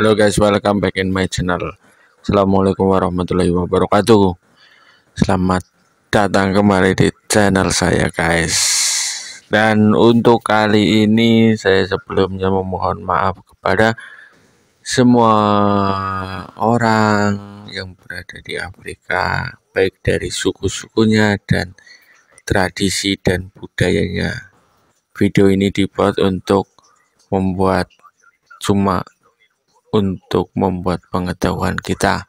Halo guys, welcome back in my channel. Assalamualaikum warahmatullahi wabarakatuh. Selamat datang kembali di channel saya guys. Dan untuk kali ini saya sebelumnya memohon maaf kepada semua orang yang berada di Afrika, baik dari suku-sukunya dan tradisi dan budayanya. Video ini dibuat untuk membuat cuma untuk membuat pengetahuan kita.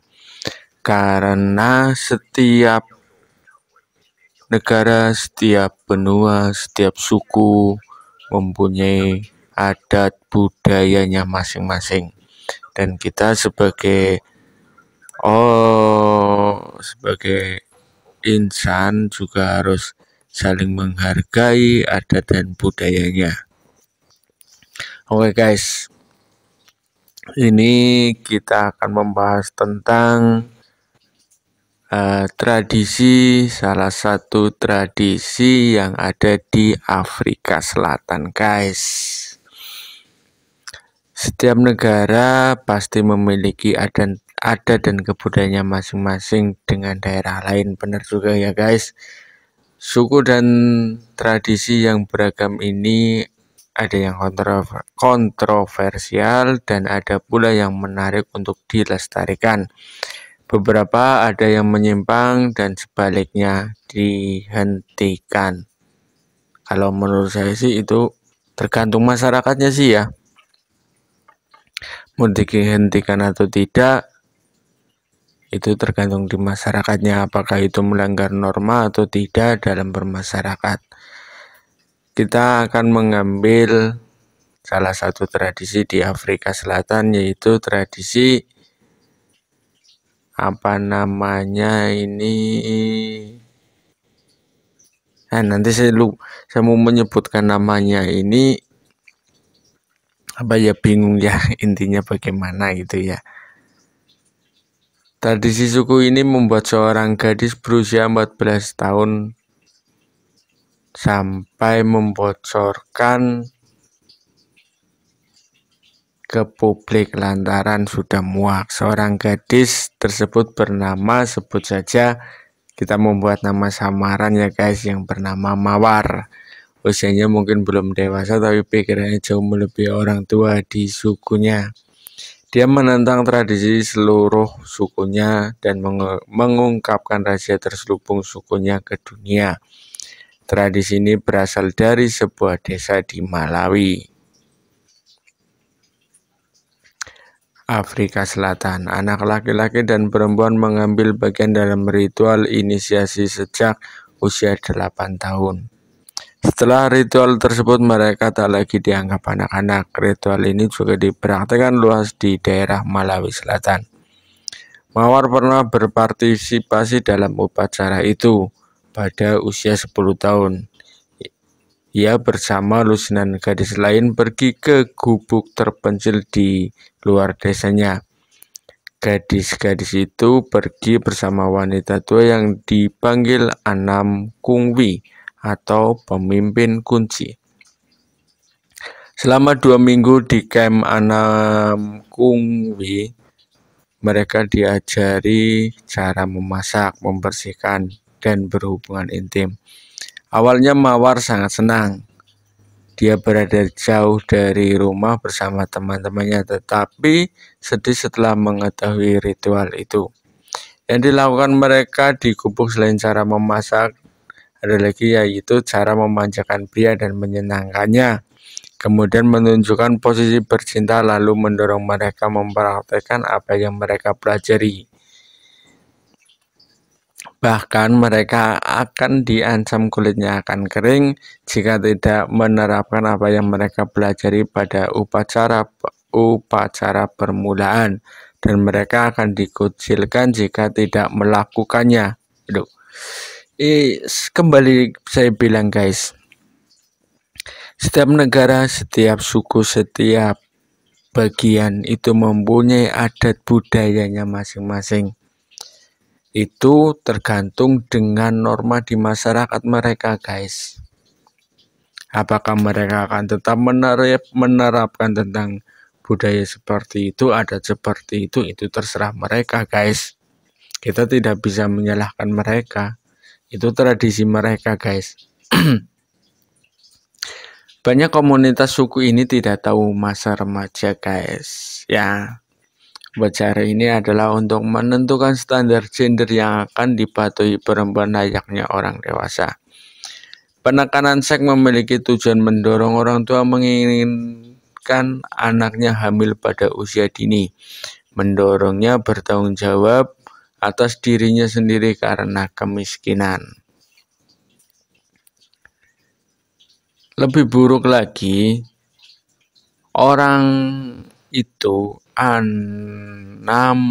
Karena setiap negara, setiap benua, setiap suku mempunyai adat budayanya masing-masing. Dan kita sebagai oh sebagai insan juga harus saling menghargai adat dan budayanya. Oke okay guys, ini kita akan membahas tentang uh, tradisi salah satu tradisi yang ada di Afrika Selatan, guys. Setiap negara pasti memiliki adat, adat dan kebudayaannya masing-masing dengan daerah lain, benar juga ya, guys. Suku dan tradisi yang beragam ini ada yang kontroversial dan ada pula yang menarik untuk dilestarikan. Beberapa ada yang menyimpang dan sebaliknya dihentikan. Kalau menurut saya sih itu tergantung masyarakatnya sih ya. Mau dihentikan atau tidak itu tergantung di masyarakatnya apakah itu melanggar norma atau tidak dalam bermasyarakat kita akan mengambil salah satu tradisi di Afrika Selatan yaitu tradisi apa namanya ini nah nanti saya lupa, saya mau menyebutkan namanya ini apa ya bingung ya intinya bagaimana gitu ya tradisi suku ini membuat seorang gadis berusia 14 tahun sampai membocorkan ke publik lantaran sudah muak. Seorang gadis tersebut bernama sebut saja kita membuat nama samaran ya guys yang bernama Mawar. Usianya mungkin belum dewasa tapi pikirannya jauh melebihi orang tua di sukunya. Dia menentang tradisi seluruh sukunya dan mengungkapkan rahasia terselubung sukunya ke dunia. Tradisi ini berasal dari sebuah desa di Malawi. Afrika Selatan. Anak laki-laki dan perempuan mengambil bagian dalam ritual inisiasi sejak usia 8 tahun. Setelah ritual tersebut mereka tak lagi dianggap anak-anak. Ritual ini juga dipraktikkan luas di daerah Malawi Selatan. Mawar pernah berpartisipasi dalam upacara itu pada usia 10 tahun. Ia bersama lusinan gadis lain pergi ke gubuk terpencil di luar desanya. Gadis-gadis itu pergi bersama wanita tua yang dipanggil Anam Kungwi atau pemimpin kunci. Selama dua minggu di camp Anam Kungwi, mereka diajari cara memasak, membersihkan, dan berhubungan intim. Awalnya Mawar sangat senang. Dia berada jauh dari rumah bersama teman-temannya, tetapi sedih setelah mengetahui ritual itu. Yang dilakukan mereka di gubuk selain cara memasak, ada lagi yaitu cara memanjakan pria dan menyenangkannya. Kemudian menunjukkan posisi bercinta lalu mendorong mereka mempraktekkan apa yang mereka pelajari. Bahkan mereka akan diancam kulitnya akan kering jika tidak menerapkan apa yang mereka pelajari pada upacara upacara permulaan dan mereka akan dikucilkan jika tidak melakukannya. Aduh. Eh, kembali saya bilang guys. Setiap negara, setiap suku, setiap bagian itu mempunyai adat budayanya masing-masing itu tergantung dengan norma di masyarakat mereka guys apakah mereka akan tetap menerap, menerapkan tentang budaya seperti itu ada seperti itu itu terserah mereka guys kita tidak bisa menyalahkan mereka itu tradisi mereka guys banyak komunitas suku ini tidak tahu masa remaja guys ya Bacara ini adalah untuk menentukan standar gender yang akan dipatuhi perempuan layaknya orang dewasa. Penekanan seks memiliki tujuan mendorong orang tua menginginkan anaknya hamil pada usia dini, mendorongnya bertanggung jawab atas dirinya sendiri karena kemiskinan. Lebih buruk lagi, orang itu Anam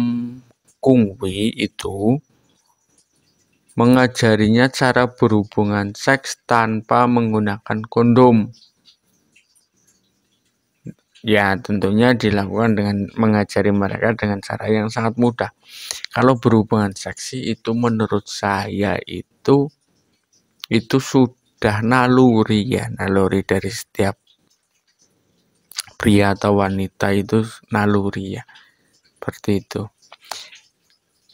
Kungwi itu mengajarinya cara berhubungan seks tanpa menggunakan kondom. Ya, tentunya dilakukan dengan mengajari mereka dengan cara yang sangat mudah. Kalau berhubungan seksi itu menurut saya itu itu sudah naluri ya, naluri dari setiap pria atau wanita itu naluri ya seperti itu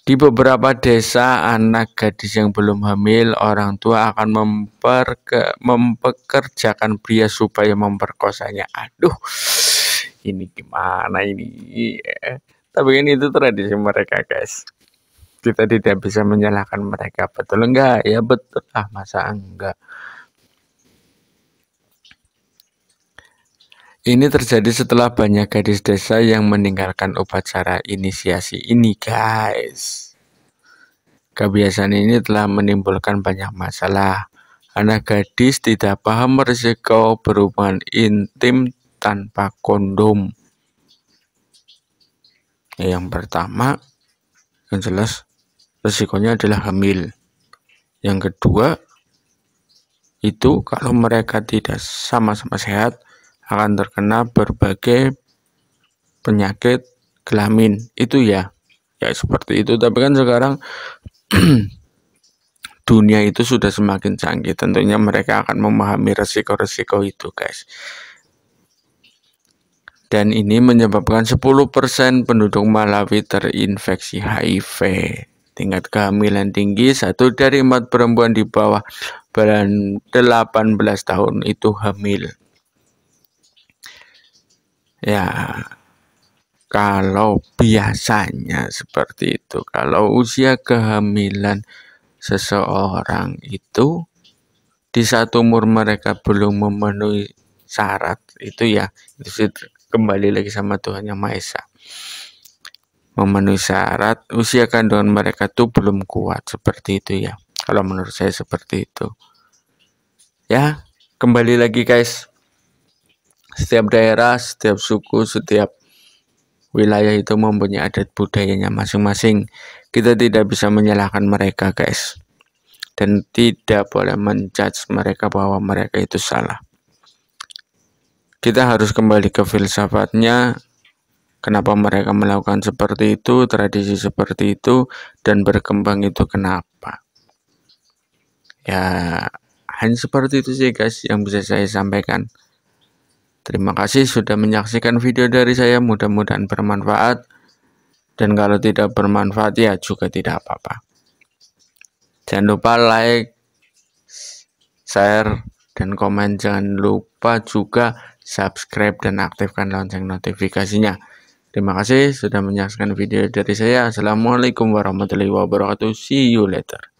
di beberapa desa anak gadis yang belum hamil orang tua akan memperke, mempekerjakan pria supaya memperkosanya aduh ini gimana ini iya. tapi ini kan itu tradisi mereka guys kita tidak bisa menyalahkan mereka betul enggak ya betul lah masa enggak Ini terjadi setelah banyak gadis desa yang meninggalkan upacara inisiasi ini, guys. Kebiasaan ini telah menimbulkan banyak masalah. Anak gadis tidak paham risiko berhubungan intim tanpa kondom. Yang pertama, yang jelas risikonya adalah hamil. Yang kedua, itu kalau mereka tidak sama-sama sehat, akan terkena berbagai penyakit kelamin itu ya ya seperti itu tapi kan sekarang dunia itu sudah semakin canggih tentunya mereka akan memahami resiko-resiko itu guys dan ini menyebabkan 10% penduduk Malawi terinfeksi HIV tingkat kehamilan tinggi satu dari empat perempuan di bawah 18 tahun itu hamil Ya, kalau biasanya seperti itu, kalau usia kehamilan seseorang itu di saat umur mereka belum memenuhi syarat itu ya kembali lagi sama Tuhan yang Maha Esa memenuhi syarat usia kandungan mereka tuh belum kuat seperti itu ya kalau menurut saya seperti itu ya kembali lagi guys setiap daerah, setiap suku, setiap wilayah itu mempunyai adat budayanya masing-masing. Kita tidak bisa menyalahkan mereka, guys. Dan tidak boleh menjudge mereka bahwa mereka itu salah. Kita harus kembali ke filsafatnya, kenapa mereka melakukan seperti itu, tradisi seperti itu, dan berkembang itu kenapa. Ya, hanya seperti itu sih guys yang bisa saya sampaikan. Terima kasih sudah menyaksikan video dari saya, mudah-mudahan bermanfaat. Dan kalau tidak bermanfaat ya juga tidak apa-apa. Jangan lupa like, share, dan komen. Jangan lupa juga subscribe dan aktifkan lonceng notifikasinya. Terima kasih sudah menyaksikan video dari saya. Assalamualaikum warahmatullahi wabarakatuh. See you later.